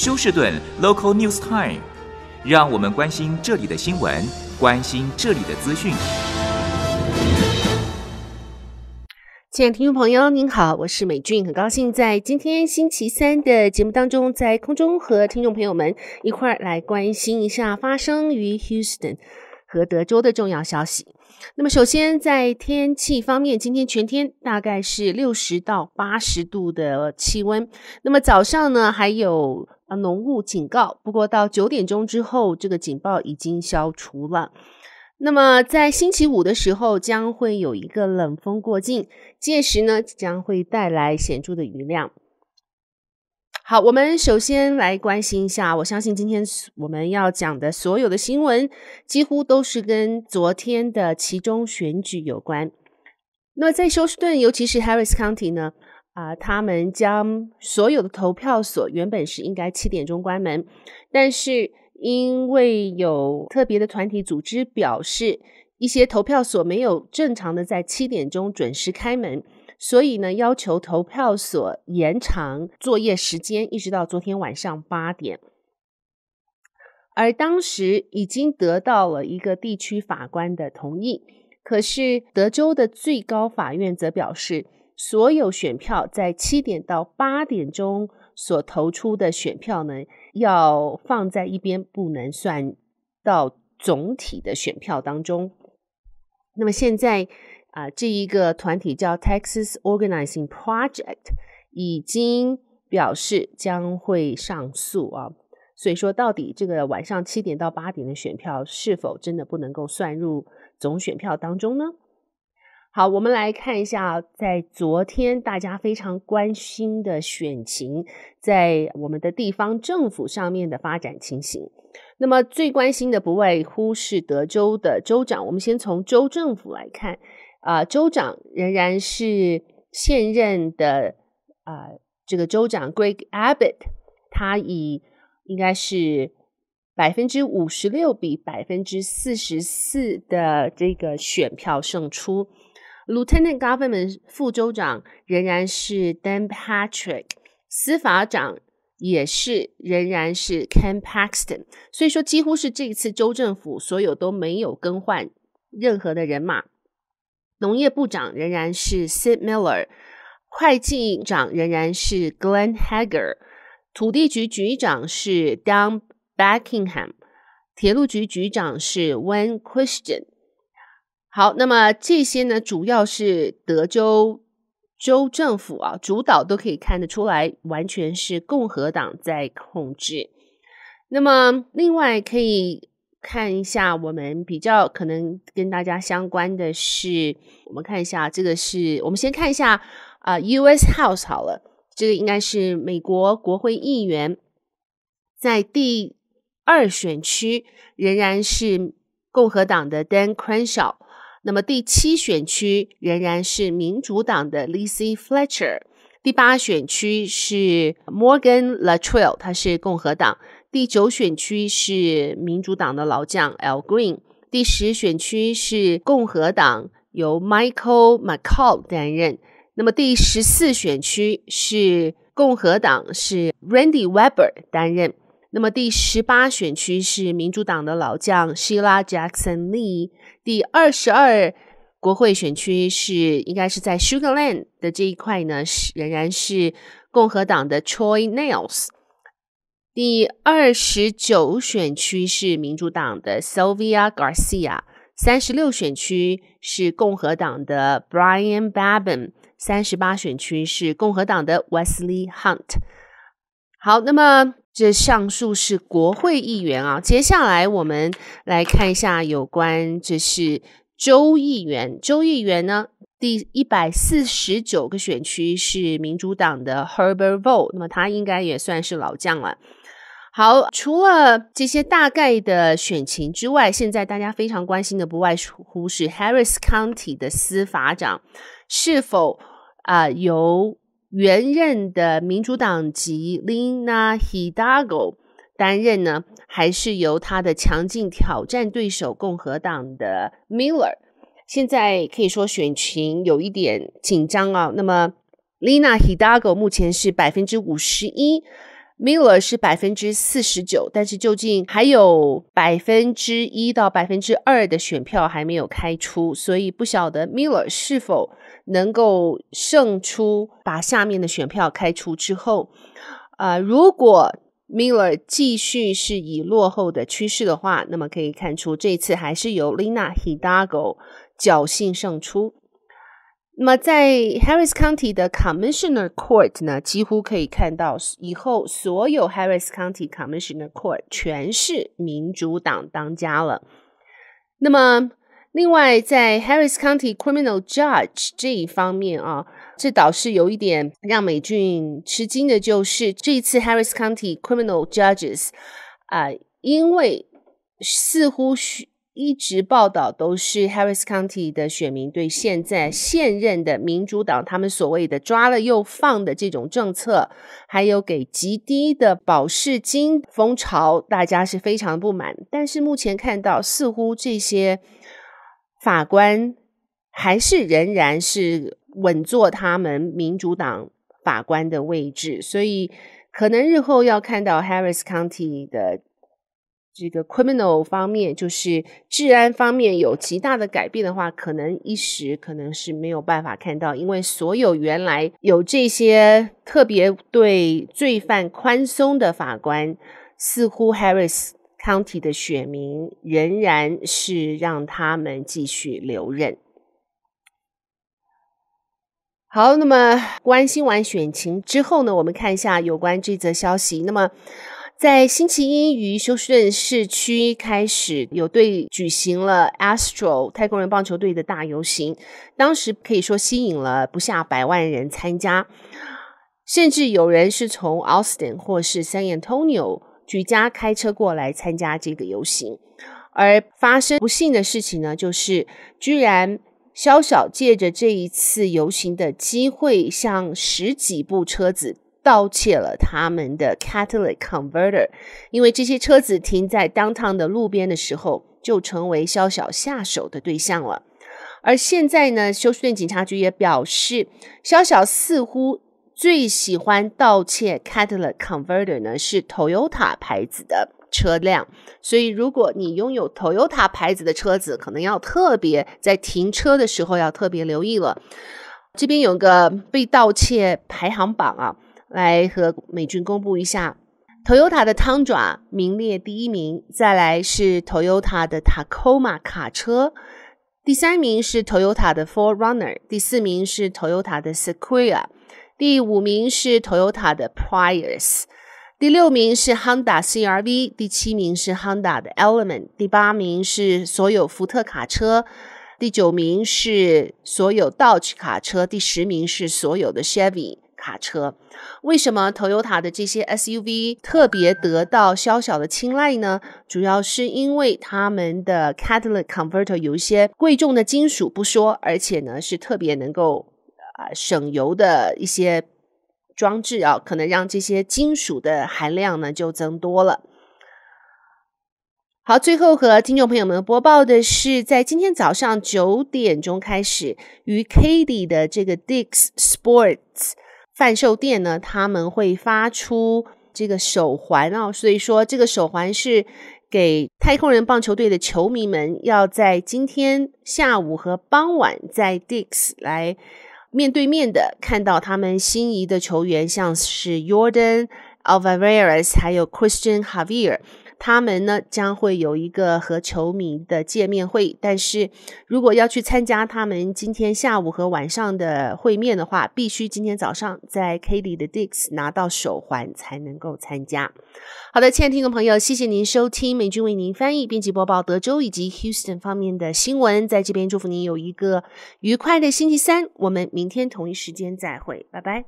休士顿 Local News Time，让我们关心这里的新闻，关心这里的资讯。亲爱的听众朋友，您好，我是美俊，很高兴在今天星期三的节目当中，在空中和听众朋友们一块儿来关心一下发生于 Houston 和德州的重要消息。那么，首先在天气方面，今天全天大概是六十到八十度的气温。那么早上呢，还有。啊，浓雾警告！不过到九点钟之后，这个警报已经消除了。那么在星期五的时候，将会有一个冷风过境，届时呢将会带来显著的雨量。好，我们首先来关心一下，我相信今天我们要讲的所有的新闻，几乎都是跟昨天的其中选举有关。那么在休斯顿，尤其是 Harris County 呢？啊，他们将所有的投票所原本是应该七点钟关门，但是因为有特别的团体组织表示，一些投票所没有正常的在七点钟准时开门，所以呢要求投票所延长作业时间，一直到昨天晚上八点。而当时已经得到了一个地区法官的同意，可是德州的最高法院则表示。所有选票在七点到八点钟所投出的选票呢，要放在一边，不能算到总体的选票当中。那么现在啊，这一个团体叫 Texas Organizing Project 已经表示将会上诉啊。所以说，到底这个晚上七点到八点的选票是否真的不能够算入总选票当中呢？好，我们来看一下，在昨天大家非常关心的选情，在我们的地方政府上面的发展情形。那么最关心的不外乎是德州的州长。我们先从州政府来看，啊，州长仍然是现任的啊，这个州长 Greg Abbott，他以应该是百分之五十六比百分之四十四的这个选票胜出。Lieutenant Governor 副州长仍然是 Dan Patrick，司法长也是仍然是 Ken Paxton，所以说几乎是这一次州政府所有都没有更换任何的人马。农业部长仍然是 Sid Miller，会计长仍然是 Glenn Hager，土地局局长是 Dan Buckingham，铁路局局长是 Wayne Christian。好，那么这些呢，主要是德州州政府啊主导，都可以看得出来，完全是共和党在控制。那么，另外可以看一下，我们比较可能跟大家相关的是，我们看一下这个是我们先看一下啊，U.S. House 好了，这个应该是美国国会议员在第二选区仍然是共和党的 Dan c r e n s h a w 那么第七选区仍然是民主党的 Lizzie Fletcher，第八选区是 Morgan l a t r e l l 他是共和党，第九选区是民主党的老将 l Green，第十选区是共和党由 Michael McCall 担任，那么第十四选区是共和党是 Randy Weber 担任。那么第十八选区是民主党的老将希拉·贾克森·利。第二十二国会选区是应该是在 Sugarland 的这一块呢，是仍然是共和党的 Troy Nails。第二十九选区是民主党的 Sylvia Garcia。三十六选区是共和党的 Brian Babin。三十八选区是共和党的 Wesley Hunt。好，那么。这上述是国会议员啊，接下来我们来看一下有关，这是州议员。州议员呢，第一百四十九个选区是民主党的 Herbert w o 那么他应该也算是老将了。好，除了这些大概的选情之外，现在大家非常关心的不外乎是 Harris County 的司法长是否啊由。原任的民主党籍 Lina Hidalgo 担任呢，还是由他的强劲挑战对手共和党的 Miller？现在可以说选情有一点紧张啊。那么 Lina Hidalgo 目前是百分之五十一。Miller 是百分之四十九，但是究竟还有百分之一到百分之二的选票还没有开出，所以不晓得 Miller 是否能够胜出。把下面的选票开出之后，啊，如果 Miller 继续是以落后的趋势的话，那么可以看出这次还是由 Lina Hidalgo 侥幸胜出。那么，在 Harris County 的 Commissioner Court 呢，几乎可以看到以后所有 Harris County Commissioner Court 全是民主党当家了。那么，另外在 Harris County Criminal Judge 这一方面啊，这倒是有一点让美军吃惊的，就是这一次 Harris County Criminal Judges 啊，因为似乎需。一直报道都是 Harris County 的选民对现在现任的民主党他们所谓的抓了又放的这种政策，还有给极低的保释金风潮，大家是非常不满。但是目前看到，似乎这些法官还是仍然是稳坐他们民主党法官的位置，所以可能日后要看到 Harris County 的。这个 criminal 方面，就是治安方面有极大的改变的话，可能一时可能是没有办法看到，因为所有原来有这些特别对罪犯宽松的法官，似乎 Harris County 的选民仍然是让他们继续留任。好，那么关心完选情之后呢，我们看一下有关这则消息。那么。在星期一，于休斯顿市区开始有队举行了 Astro 太空人棒球队的大游行，当时可以说吸引了不下百万人参加，甚至有人是从 Austin 或是 San Antonio 举家开车过来参加这个游行。而发生不幸的事情呢，就是居然肖小借着这一次游行的机会，向十几部车子。盗窃了他们的 catalytic converter，因为这些车子停在 downtown 的路边的时候，就成为肖小下手的对象了。而现在呢，休斯顿警察局也表示，肖小似乎最喜欢盗窃 catalytic converter 呢，是 Toyota 牌子的车辆。所以，如果你拥有 Toyota 牌子的车子，可能要特别在停车的时候要特别留意了。这边有个被盗窃排行榜啊。来和美军公布一下，Toyota 的汤爪名列第一名，再来是 Toyota 的 Tacoma 卡车，第三名是 Toyota 的 Forerunner，第四名是 Toyota 的 Sequoia，第五名是 Toyota 的 Prius，第六名是 Honda CRV，第七名是 Honda 的 Element，第八名是所有福特卡车，第九名是所有 Dodge 卡车，第十名是所有的 Chevy。卡车为什么头油塔的这些 SUV 特别得到小小的青睐呢？主要是因为他们的 catalytic converter 有一些贵重的金属不说，而且呢是特别能够啊省油的一些装置啊，可能让这些金属的含量呢就增多了。好，最后和听众朋友们播报的是，在今天早上九点钟开始，与 k a t 的这个 Dix Sports。贩售店呢，他们会发出这个手环哦，所以说这个手环是给太空人棒球队的球迷们，要在今天下午和傍晚在 Dix 来面对面的看到他们心仪的球员，像是 Jordan Alvarez 还有 Christian Javier。他们呢将会有一个和球迷的见面会，但是如果要去参加他们今天下午和晚上的会面的话，必须今天早上在 k a t 的 Dix 拿到手环才能够参加。好的，亲爱的听众朋友，谢谢您收听美军为您翻译、编辑播报德州以及 Houston 方面的新闻，在这边祝福您有一个愉快的星期三，我们明天同一时间再会，拜拜。